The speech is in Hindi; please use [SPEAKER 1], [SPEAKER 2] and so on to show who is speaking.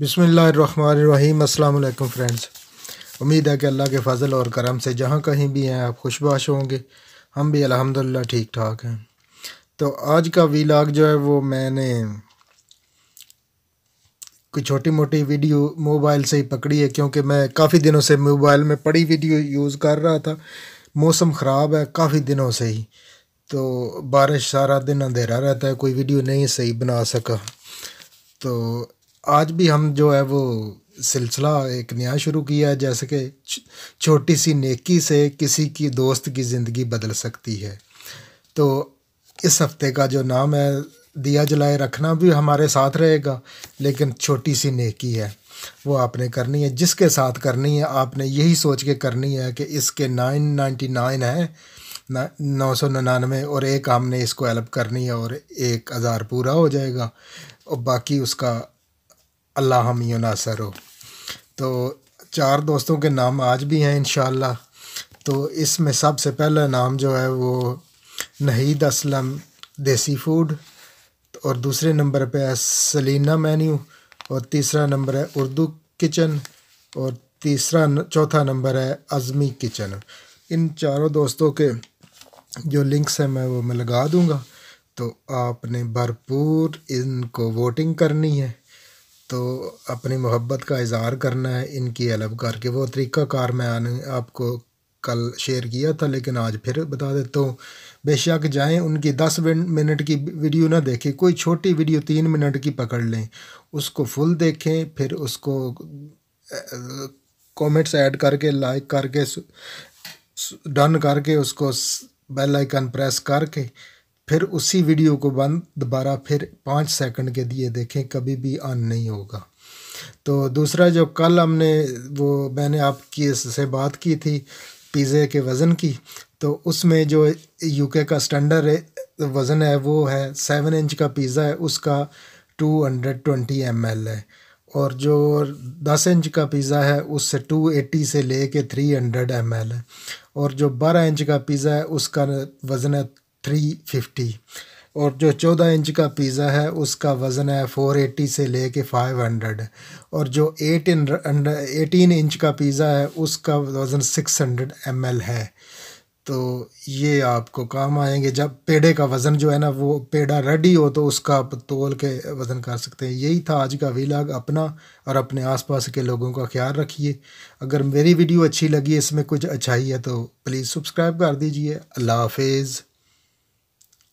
[SPEAKER 1] बिसमीम् अल्लाम फ्रेंड्स उम्मीद है कि अल्लाह के फजल और करम से जहाँ कहीं भी हैं आप खुशबाश होंगे हम भी अल्हम्दुलिल्लाह ठीक ठाक हैं तो आज का वीलाग जो है वो मैंने कोई छोटी मोटी वीडियो मोबाइल से ही पकड़ी है क्योंकि मैं काफ़ी दिनों से मोबाइल में पड़ी वीडियो यूज़ कर रहा था मौसम ख़राब है काफ़ी दिनों से ही तो बारिश सारा दिन अंधेरा रहता है कोई वीडियो नहीं सही बना सका तो आज भी हम जो है वो सिलसिला एक नया शुरू किया है जैसे कि छोटी सी नेकी से किसी की दोस्त की ज़िंदगी बदल सकती है तो इस हफ्ते का जो नाम है दिया जलाए रखना भी हमारे साथ रहेगा लेकिन छोटी सी नेकी है वो आपने करनी है जिसके साथ करनी है आपने यही सोच के करनी है कि इसके नाइन नाइन्टी नाइन है नौ सौ निन्यानवे और एक हमने इसको हेल्प करनी है और एक हज़ार पूरा हो जाएगा और बाकी उसका अल्लाह हम नासर हो तो चार दोस्तों के नाम आज भी हैं इन तो इसमें सबसे पहला नाम जो है वो नहीद असलम देसी फूड और दूसरे नंबर पे है सलीना मेन्यू और तीसरा नंबर है उर्दू किचन और तीसरा चौथा नंबर है अज़मी किचन इन चारों दोस्तों के जो लिंक्स हैं मैं वो मैं लगा दूँगा तो आपने भरपूर इनको वोटिंग करनी है तो अपनी मोहब्बत का इज़हार करना है इनकी अलग करके वो तरीका कार मैंने आपको कल शेयर किया था लेकिन आज फिर बता देता हूँ बेशक जाएं उनकी दस मिनट की वीडियो ना देखें कोई छोटी वीडियो तीन मिनट की पकड़ लें उसको फुल देखें फिर उसको कमेंट्स ऐड करके लाइक करके डन करके उसको बेल आइकन प्रेस करके फिर उसी वीडियो को बंद दोबारा फिर पाँच सेकंड के लिए देखें कभी भी ऑन नहीं होगा तो दूसरा जो कल हमने वो मैंने आपकी से बात की थी पिज़्ज़े के वज़न की तो उसमें जो यूके का स्टैंडर्ड वज़न है वो है सेवन इंच का पिज़्ज़ा है उसका two hundred twenty M L है और जो दस इंच का पिज़्ज़ा है उससे टू एटी से ले कर थ्री हंड्रेड एम एल है और जो बारह इंच का पिज़्ज़ा है उसका वज़न है थ्री फिफ्टी और जो चौदह इंच का पिज़्ज़ा है उसका वज़न है फ़ोर एटी से ले कर फाइव हंड्रेड और जो एटीन एटीन इंच का पिज़्ज़ा है उसका वज़न सिक्स हंड्रेड एम एल है तो ये आपको काम आएंगे जब पेड़े का वज़न जो है ना वो पेड़ा रेडी हो तो उसका आप तोल के वज़न कर सकते हैं यही था आज का वीलाग अपना और अपने आसपास के लोगों का ख्याल रखिए अगर मेरी वीडियो अच्छी लगी इसमें कुछ अच्छाई है तो प्लीज़ सब्सक्राइब कर दीजिए अल्लाह हाफिज़